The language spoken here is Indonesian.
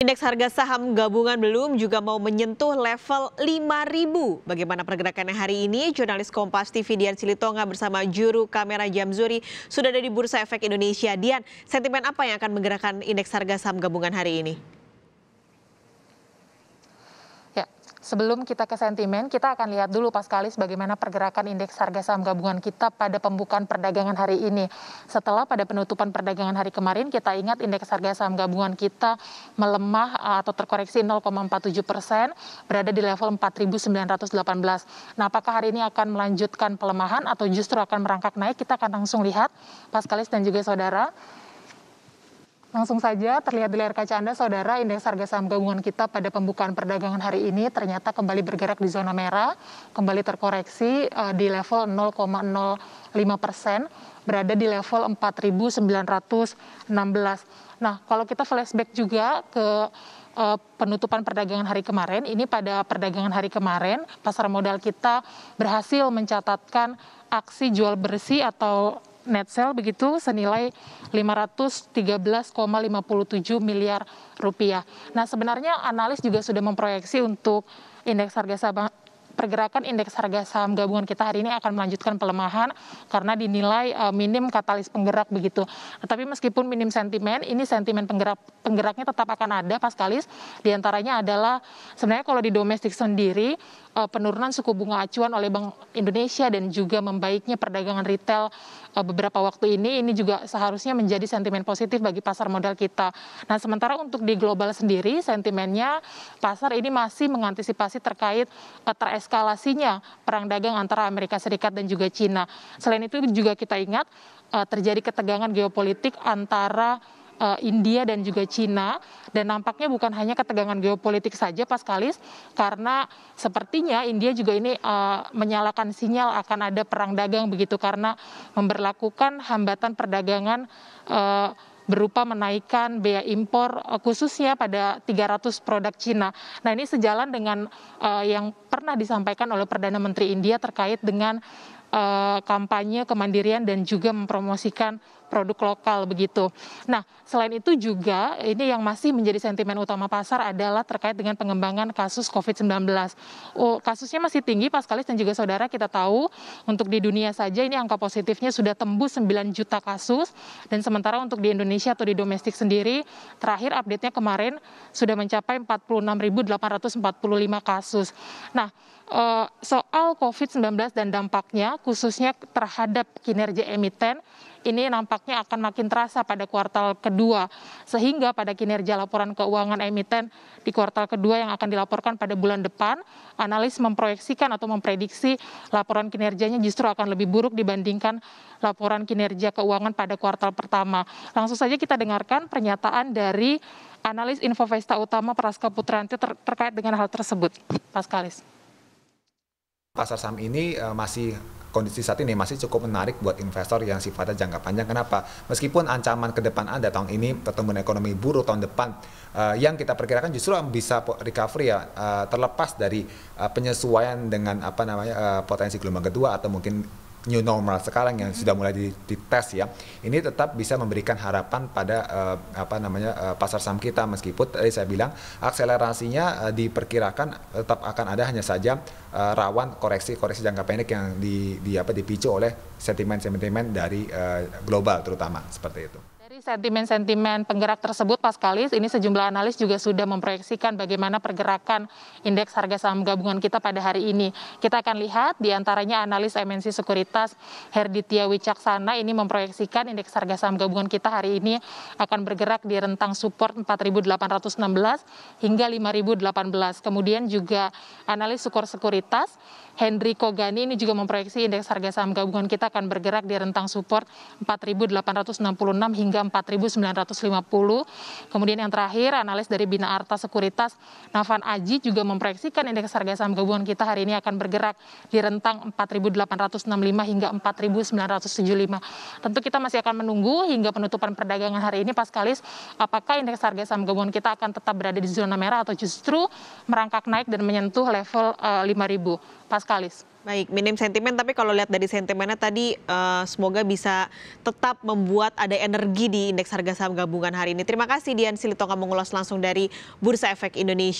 Indeks harga saham gabungan belum juga mau menyentuh level 5.000. Bagaimana pergerakannya hari ini? Jurnalis Kompas TV Dian Silitonga bersama juru kamera Jamzuri sudah ada di Bursa Efek Indonesia. Dian, sentimen apa yang akan menggerakkan indeks harga saham gabungan hari ini? sebelum kita ke sentimen, kita akan lihat dulu Pak bagaimana pergerakan indeks harga saham gabungan kita pada pembukaan perdagangan hari ini. Setelah pada penutupan perdagangan hari kemarin, kita ingat indeks harga saham gabungan kita melemah eh, atau terkoreksi 0,47 persen, berada di level 4.918. Nah, apakah hari ini akan melanjutkan pelemahan atau justru akan merangkak naik? Kita akan langsung lihat, Pak dan juga saudara. Langsung saja terlihat di layar kaca Anda, Saudara, indeks harga saham gabungan kita pada pembukaan perdagangan hari ini ternyata kembali bergerak di zona merah, kembali terkoreksi uh, di level 0,05 persen, berada di level 4.916. Nah, kalau kita flashback juga ke uh, penutupan perdagangan hari kemarin, ini pada perdagangan hari kemarin pasar modal kita berhasil mencatatkan aksi jual bersih atau net sale begitu senilai 513,57 miliar rupiah. Nah sebenarnya analis juga sudah memproyeksi untuk indeks harga saham pergerakan indeks harga saham gabungan kita hari ini akan melanjutkan pelemahan karena dinilai eh, minim katalis penggerak begitu. Tetapi meskipun minim sentimen, ini sentimen penggerak penggeraknya tetap akan ada pas Kalis. Di antaranya adalah sebenarnya kalau di domestik sendiri Eh, penurunan suku bunga acuan oleh bank indonesia dan juga membaiknya perdagangan retail eh, beberapa waktu ini ini juga seharusnya menjadi sentimen positif bagi pasar modal kita. Nah sementara untuk di global sendiri sentimennya pasar ini masih mengantisipasi terkait eh, tereskalasinya perang dagang antara Amerika Serikat dan juga Cina. Selain itu juga kita ingat terjadi ketegangan geopolitik antara Eh, India dan juga Cina dan nampaknya bukan hanya ketegangan geopolitik saja Paskalis karena sepertinya India juga ini uh, menyalakan sinyal akan ada perang dagang begitu karena memberlakukan hambatan perdagangan uh, berupa menaikkan bea impor khususnya pada 300 produk Cina. Nah, ini sejalan dengan uh, yang pernah disampaikan oleh Perdana Menteri India terkait dengan kampanye kemandirian dan juga mempromosikan produk lokal begitu. Nah, selain itu juga ini yang masih menjadi sentimen utama pasar adalah terkait dengan pengembangan kasus COVID-19. kasusnya masih tinggi Pak Skalis dan juga saudara kita tahu untuk di dunia saja ini angka positifnya sudah tembus 9 juta kasus dan sementara untuk di Indonesia atau di domestik sendiri terakhir update-nya kemarin sudah mencapai 46.845 kasus. Nah, e, soal COVID-19 dan dampaknya khususnya terhadap kinerja emiten ini nampak dampaknya akan makin terasa pada kuartal kedua. Sehingga pada kinerja laporan keuangan emiten di kuartal kedua yang akan dilaporkan pada bulan depan, analis memproyeksikan atau memprediksi laporan kinerjanya justru akan lebih buruk dibandingkan laporan kinerja keuangan pada kuartal pertama. Langsung saja kita dengarkan pernyataan dari analis Infovesta utama Praska Putranti ter terkait dengan hal tersebut. Paskalis. Pasar saham ini eh, masih kondisi saat ini masih cukup menarik buat investor yang sifatnya jangka panjang. Kenapa? Meskipun ancaman ke depan ada tahun ini pertumbuhan ekonomi buruk tahun depan uh, yang kita perkirakan justru bisa recovery ya uh, terlepas dari uh, penyesuaian dengan apa namanya uh, potensi gelombang kedua atau mungkin new normal sekarang yang sudah mulai dites ya ini tetap bisa memberikan harapan pada uh, apa namanya uh, pasar saham kita meskipun tadi saya bilang akselerasinya uh, diperkirakan tetap akan ada hanya saja uh, rawan koreksi-koreksi jangka pendek yang di, di apa dipicu oleh sentimen-sentimen dari uh, global terutama seperti itu sentimen-sentimen penggerak tersebut Paskalis, ini sejumlah analis juga sudah memproyeksikan bagaimana pergerakan indeks harga saham gabungan kita pada hari ini. Kita akan lihat diantaranya analis MNC Sekuritas Herditya Wicaksana ini memproyeksikan indeks harga saham gabungan kita hari ini akan bergerak di rentang support 4.816 hingga 5.018. Kemudian juga analis Sukor Sekuritas Henry Kogani ini juga memproyeksi indeks harga saham gabungan kita akan bergerak di rentang support 4.866 hingga kemudian yang terakhir analis dari bina arta sekuritas navan aji juga memproyeksikan indeks harga saham gabungan kita hari ini akan bergerak di rentang 4.865 hingga 4.975 tentu kita masih akan menunggu hingga penutupan perdagangan hari ini Paskalis apakah indeks harga saham gabungan kita akan tetap berada di zona merah atau justru merangkak naik dan menyentuh level uh, eh, 5.000 Paskalis. Baik, minim sentimen tapi kalau lihat dari sentimennya tadi uh, semoga bisa tetap membuat ada energi di indeks harga saham gabungan hari ini. Terima kasih Dian Silitonga mengulas langsung dari Bursa Efek Indonesia.